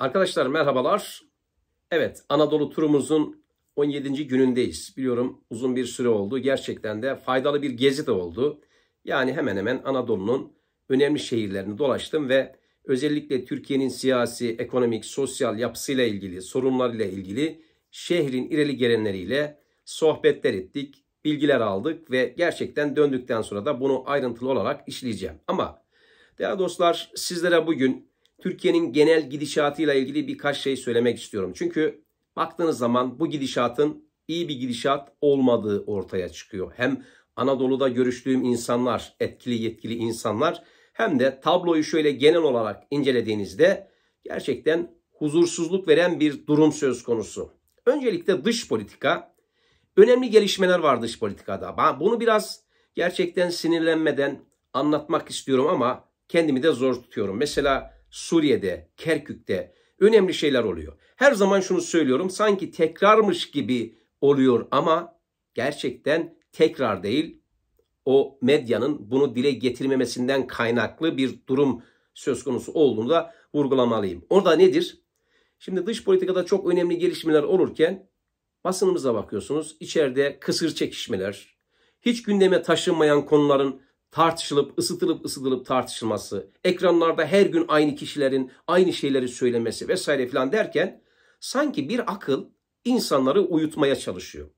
Arkadaşlar merhabalar. Evet Anadolu turumuzun 17. günündeyiz. Biliyorum uzun bir süre oldu. Gerçekten de faydalı bir gezi de oldu. Yani hemen hemen Anadolu'nun önemli şehirlerini dolaştım ve özellikle Türkiye'nin siyasi, ekonomik, sosyal yapısıyla ilgili, sorunlarıyla ilgili şehrin ileri gelenleriyle sohbetler ettik, bilgiler aldık ve gerçekten döndükten sonra da bunu ayrıntılı olarak işleyeceğim. Ama değerli dostlar sizlere bugün Türkiye'nin genel gidişatıyla ilgili birkaç şey söylemek istiyorum. Çünkü baktığınız zaman bu gidişatın iyi bir gidişat olmadığı ortaya çıkıyor. Hem Anadolu'da görüştüğüm insanlar, etkili yetkili insanlar hem de tabloyu şöyle genel olarak incelediğinizde gerçekten huzursuzluk veren bir durum söz konusu. Öncelikle dış politika. Önemli gelişmeler var dış politikada. Bunu biraz gerçekten sinirlenmeden anlatmak istiyorum ama kendimi de zor tutuyorum. Mesela Suriye'de, Kerkük'te önemli şeyler oluyor. Her zaman şunu söylüyorum sanki tekrarmış gibi oluyor ama gerçekten tekrar değil o medyanın bunu dile getirmemesinden kaynaklı bir durum söz konusu olduğunu da vurgulamalıyım. Orada nedir? Şimdi dış politikada çok önemli gelişmeler olurken basınımıza bakıyorsunuz. İçeride kısır çekişmeler, hiç gündeme taşınmayan konuların tartışılıp ısıtılıp ısıtılıp tartışılması, ekranlarda her gün aynı kişilerin aynı şeyleri söylemesi vesaire filan derken sanki bir akıl insanları uyutmaya çalışıyor.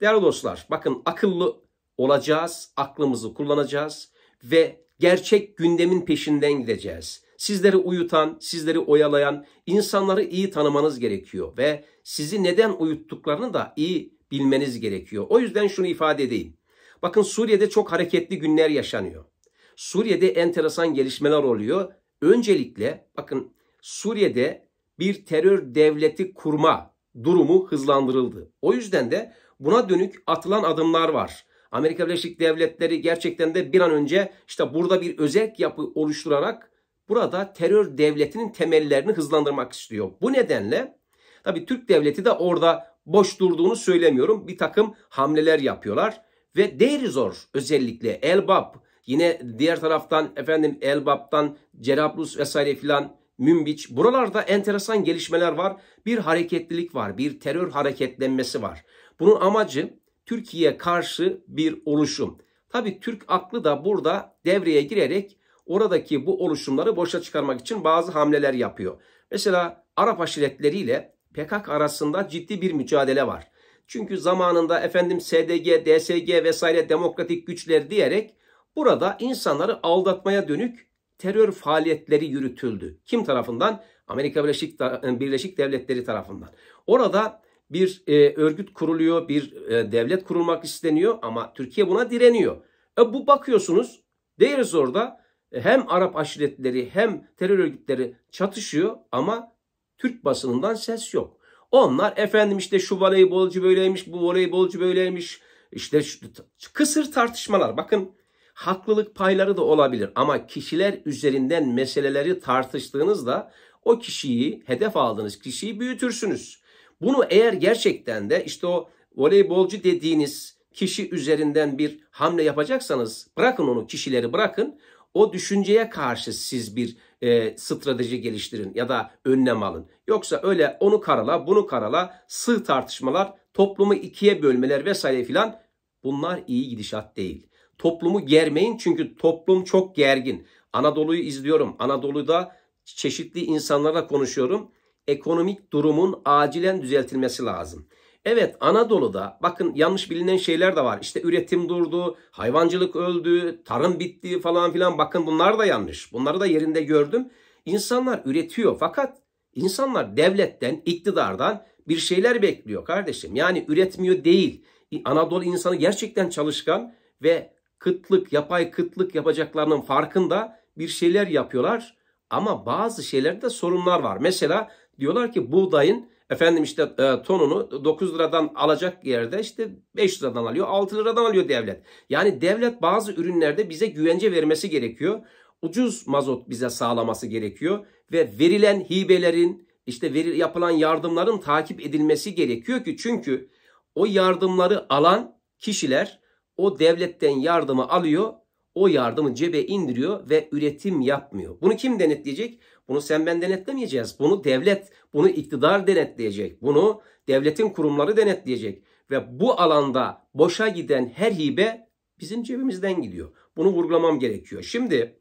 Değerli dostlar bakın akıllı olacağız, aklımızı kullanacağız ve gerçek gündemin peşinden gideceğiz. Sizleri uyutan, sizleri oyalayan insanları iyi tanımanız gerekiyor ve sizi neden uyuttuklarını da iyi bilmeniz gerekiyor. O yüzden şunu ifade edeyim. Bakın Suriye'de çok hareketli günler yaşanıyor. Suriye'de enteresan gelişmeler oluyor. Öncelikle bakın Suriye'de bir terör devleti kurma durumu hızlandırıldı. O yüzden de buna dönük atılan adımlar var. Amerika Birleşik Devletleri gerçekten de bir an önce işte burada bir özel yapı oluşturarak burada terör devletinin temellerini hızlandırmak istiyor. Bu nedenle tabii Türk devleti de orada boş durduğunu söylemiyorum. Bir takım hamleler yapıyorlar ve değeri zor özellikle Elbap yine diğer taraftan efendim Elbap'tan Cerablus vesaire filan Münbiç buralarda enteresan gelişmeler var. Bir hareketlilik var, bir terör hareketlenmesi var. Bunun amacı Türkiye karşı bir oluşum. Tabi Türk aklı da burada devreye girerek oradaki bu oluşumları boşa çıkarmak için bazı hamleler yapıyor. Mesela Arap aşiretleriyle PKK arasında ciddi bir mücadele var. Çünkü zamanında efendim SDG, DSG vesaire demokratik güçler diyerek burada insanları aldatmaya dönük terör faaliyetleri yürütüldü. Kim tarafından? Amerika Birleşik, Birleşik Devletleri tarafından. Orada bir e, örgüt kuruluyor, bir e, devlet kurulmak isteniyor ama Türkiye buna direniyor. E bu bakıyorsunuz değeriz orada e, hem Arap aşiretleri hem terör örgütleri çatışıyor ama Türk basınından ses yok. Onlar efendim işte şu voleybolcu böyleymiş, bu voleybolcu böyleymiş. İşte şu, kısır tartışmalar. Bakın haklılık payları da olabilir ama kişiler üzerinden meseleleri tartıştığınızda o kişiyi, hedef aldığınız kişiyi büyütürsünüz. Bunu eğer gerçekten de işte o voleybolcu dediğiniz kişi üzerinden bir hamle yapacaksanız bırakın onu kişileri bırakın. O düşünceye karşı siz bir e, strateji geliştirin ya da önlem alın. Yoksa öyle onu karala bunu karala sığ tartışmalar toplumu ikiye bölmeler vesaire filan bunlar iyi gidişat değil. Toplumu germeyin çünkü toplum çok gergin. Anadolu'yu izliyorum. Anadolu'da çeşitli insanlarla konuşuyorum. Ekonomik durumun acilen düzeltilmesi lazım. Evet Anadolu'da bakın yanlış bilinen şeyler de var. İşte üretim durdu, hayvancılık öldü, tarım bitti falan filan. Bakın bunlar da yanlış. Bunları da yerinde gördüm. İnsanlar üretiyor fakat insanlar devletten, iktidardan bir şeyler bekliyor kardeşim. Yani üretmiyor değil. Anadolu insanı gerçekten çalışkan ve kıtlık, yapay kıtlık yapacaklarının farkında bir şeyler yapıyorlar. Ama bazı şeylerde sorunlar var. Mesela diyorlar ki buğdayın Efendim işte e, tonunu 9 liradan alacak yerde işte 5 liradan alıyor, 6 liradan alıyor devlet. Yani devlet bazı ürünlerde bize güvence vermesi gerekiyor. Ucuz mazot bize sağlaması gerekiyor ve verilen hibelerin işte veri, yapılan yardımların takip edilmesi gerekiyor ki çünkü o yardımları alan kişiler o devletten yardımı alıyor o yardımı cebe indiriyor ve üretim yapmıyor. Bunu kim denetleyecek? Bunu sen ben denetlemeyeceğiz. Bunu devlet, bunu iktidar denetleyecek. Bunu devletin kurumları denetleyecek. Ve bu alanda boşa giden her hibe bizim cebimizden gidiyor. Bunu vurgulamam gerekiyor. Şimdi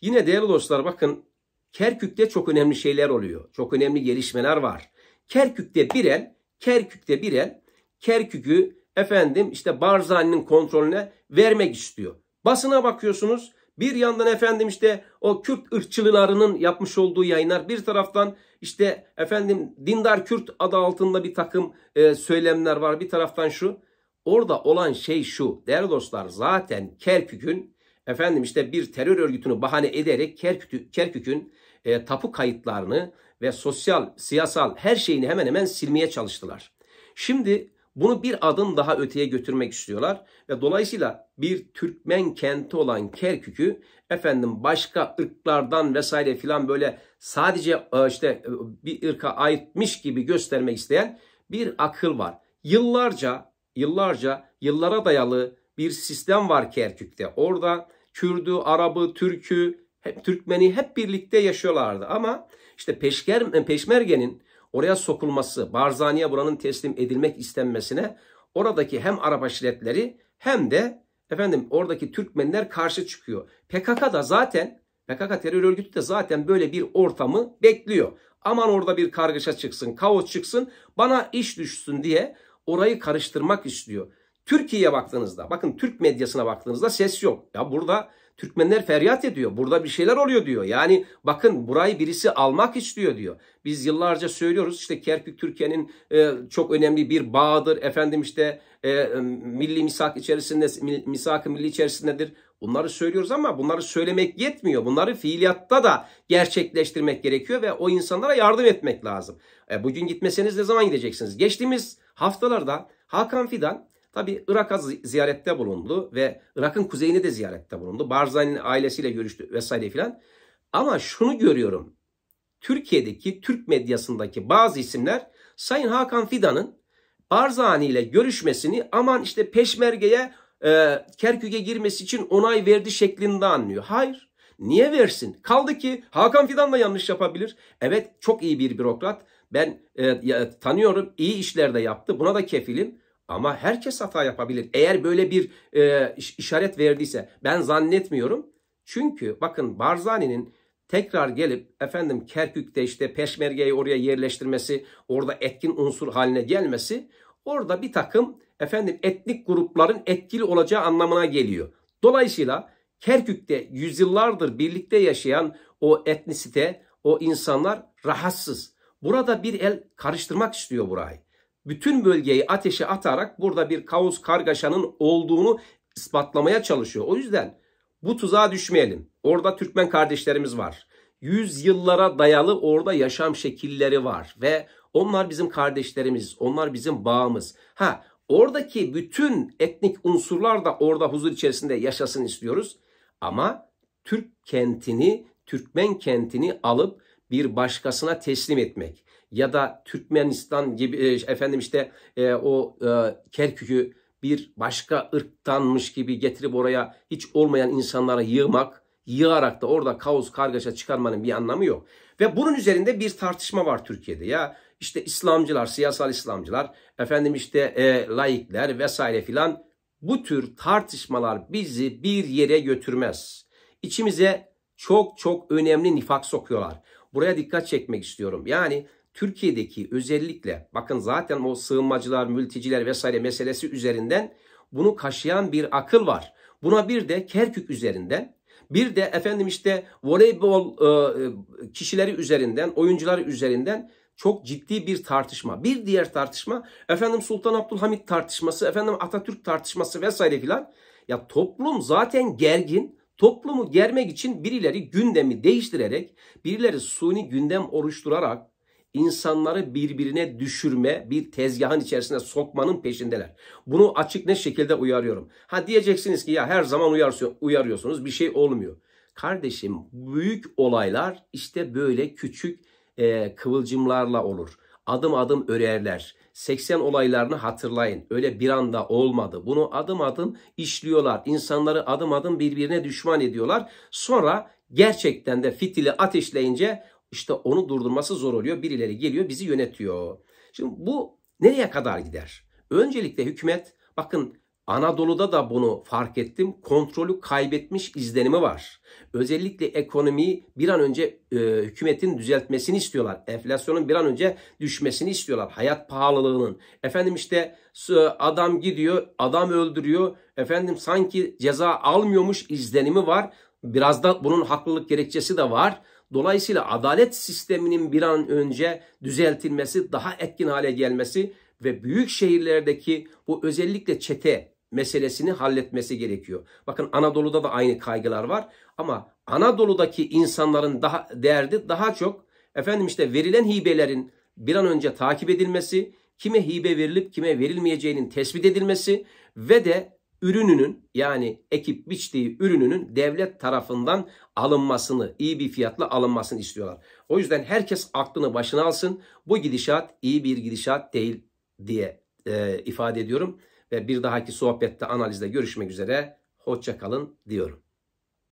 yine değerli dostlar bakın Kerkük'te çok önemli şeyler oluyor. Çok önemli gelişmeler var. Kerkük'te bir el, Kerkük'te bir el Kerkük'ü efendim işte Barzani'nin kontrolüne vermek istiyor. Basına bakıyorsunuz. Bir yandan efendim işte o Kürt ırkçılılarının yapmış olduğu yayınlar. Bir taraftan işte efendim dindar Kürt adı altında bir takım e, söylemler var. Bir taraftan şu. Orada olan şey şu. Değerli dostlar zaten Kerkük'ün efendim işte bir terör örgütünü bahane ederek Kerkük, Kerkük'ün e, tapu kayıtlarını ve sosyal, siyasal her şeyini hemen hemen silmeye çalıştılar. Şimdi bunu bir adım daha öteye götürmek istiyorlar ve dolayısıyla bir Türkmen kenti olan Kerkük'ü efendim başka ırklardan vesaire filan böyle sadece e, işte e, bir ırka aitmiş gibi göstermek isteyen bir akıl var. Yıllarca, yıllarca, yıllara dayalı bir sistem var Kerkük'te. Orada Kürdü, Arabı, Türk'ü, hep Türkmeni hep birlikte yaşıyorlardı. Ama işte Peşker, e, Peşmerge'nin oraya sokulması, Barzani'ye buranın teslim edilmek istenmesine oradaki hem Arap aşiretleri hem de efendim oradaki Türkmenler karşı çıkıyor. PKK da zaten PKK terör örgütü de zaten böyle bir ortamı bekliyor. Aman orada bir kargaşa çıksın, kaos çıksın, bana iş düşsün diye orayı karıştırmak istiyor. Türkiye'ye baktığınızda bakın Türk medyasına baktığınızda ses yok. Ya burada Türkmenler feryat ediyor. Burada bir şeyler oluyor diyor. Yani bakın burayı birisi almak istiyor diyor. Biz yıllarca söylüyoruz işte Kerkük Türkiye'nin e, çok önemli bir bağdır Efendim işte e, milli misak içerisinde misak milli içerisindedir. Bunları söylüyoruz ama bunları söylemek yetmiyor. Bunları fiiliyatta da gerçekleştirmek gerekiyor ve o insanlara yardım etmek lazım. E, bugün gitmeseniz ne zaman gideceksiniz? Geçtiğimiz haftalarda Hakan Fidan Tabi Irak'a ziyarette bulundu ve Irak'ın kuzeyini de ziyarette bulundu. Barzani'nin ailesiyle görüştü vesaire filan. Ama şunu görüyorum. Türkiye'deki Türk medyasındaki bazı isimler Sayın Hakan Fidan'ın Barzani ile görüşmesini aman işte Peşmerge'ye e, Kerkük'e girmesi için onay verdi şeklinde anlıyor. Hayır. Niye versin? Kaldı ki Hakan Fidan da yanlış yapabilir. Evet çok iyi bir bürokrat. Ben e, tanıyorum iyi işler de yaptı. Buna da kefilim. Ama herkes hata yapabilir. Eğer böyle bir e, işaret verdiyse ben zannetmiyorum. Çünkü bakın Barzani'nin tekrar gelip efendim Kerkük'te işte peşmergeyi oraya yerleştirmesi, orada etkin unsur haline gelmesi orada bir takım efendim etnik grupların etkili olacağı anlamına geliyor. Dolayısıyla Kerkük'te yüzyıllardır birlikte yaşayan o etnisite, o insanlar rahatsız. Burada bir el karıştırmak istiyor burayı bütün bölgeyi ateşe atarak burada bir kaos kargaşanın olduğunu ispatlamaya çalışıyor. O yüzden bu tuzağa düşmeyelim. Orada Türkmen kardeşlerimiz var. Yüzyıllara dayalı orada yaşam şekilleri var ve onlar bizim kardeşlerimiz, onlar bizim bağımız. Ha, oradaki bütün etnik unsurlar da orada huzur içerisinde yaşasın istiyoruz. Ama Türk kentini, Türkmen kentini alıp bir başkasına teslim etmek ya da Türkmenistan gibi e, efendim işte e, o e, Kerkük'ü bir başka ırktanmış gibi getirip oraya hiç olmayan insanlara yığmak, yığarak da orada kaos kargaşa çıkarmanın bir anlamı yok. Ve bunun üzerinde bir tartışma var Türkiye'de ya. işte İslamcılar, siyasal İslamcılar, efendim işte e, laikler vesaire filan bu tür tartışmalar bizi bir yere götürmez. İçimize çok çok önemli nifak sokuyorlar. Buraya dikkat çekmek istiyorum. Yani Türkiye'deki özellikle bakın zaten o sığınmacılar, mülteciler vesaire meselesi üzerinden bunu kaşıyan bir akıl var. Buna bir de Kerkük üzerinden bir de efendim işte voleybol e, kişileri üzerinden, oyuncuları üzerinden çok ciddi bir tartışma. Bir diğer tartışma efendim Sultan Abdülhamit tartışması, efendim Atatürk tartışması vesaire filan. Ya toplum zaten gergin. Toplumu germek için birileri gündemi değiştirerek, birileri suni gündem oluşturarak, insanları birbirine düşürme, bir tezgahın içerisine sokmanın peşindeler. Bunu açık ne şekilde uyarıyorum. Ha diyeceksiniz ki ya her zaman uyarıyorsunuz bir şey olmuyor. Kardeşim büyük olaylar işte böyle küçük e, kıvılcımlarla olur. Adım adım örerler. 80 olaylarını hatırlayın. Öyle bir anda olmadı. Bunu adım adım işliyorlar. İnsanları adım adım birbirine düşman ediyorlar. Sonra gerçekten de fitili ateşleyince işte onu durdurması zor oluyor. Birileri geliyor bizi yönetiyor. Şimdi bu nereye kadar gider? Öncelikle hükümet bakın Anadolu'da da bunu fark ettim. Kontrolü kaybetmiş izlenimi var. Özellikle ekonomiyi bir an önce e, hükümetin düzeltmesini istiyorlar. Enflasyonun bir an önce düşmesini istiyorlar. Hayat pahalılığının. Efendim işte adam gidiyor, adam öldürüyor. Efendim sanki ceza almıyormuş izlenimi var. Biraz da bunun haklılık gerekçesi de var. Dolayısıyla adalet sisteminin bir an önce düzeltilmesi, daha etkin hale gelmesi ve büyük şehirlerdeki bu özellikle çete meselesini halletmesi gerekiyor. Bakın Anadolu'da da aynı kaygılar var ama Anadolu'daki insanların daha derdi daha çok efendim işte verilen hibelerin bir an önce takip edilmesi, kime hibe verilip kime verilmeyeceğinin tespit edilmesi ve de ürününün yani ekip biçtiği ürününün devlet tarafından alınmasını, iyi bir fiyatla alınmasını istiyorlar. O yüzden herkes aklını başına alsın. Bu gidişat iyi bir gidişat değil diye e, ifade ediyorum ve bir dahaki sohbette analizde görüşmek üzere hoşça kalın diyorum.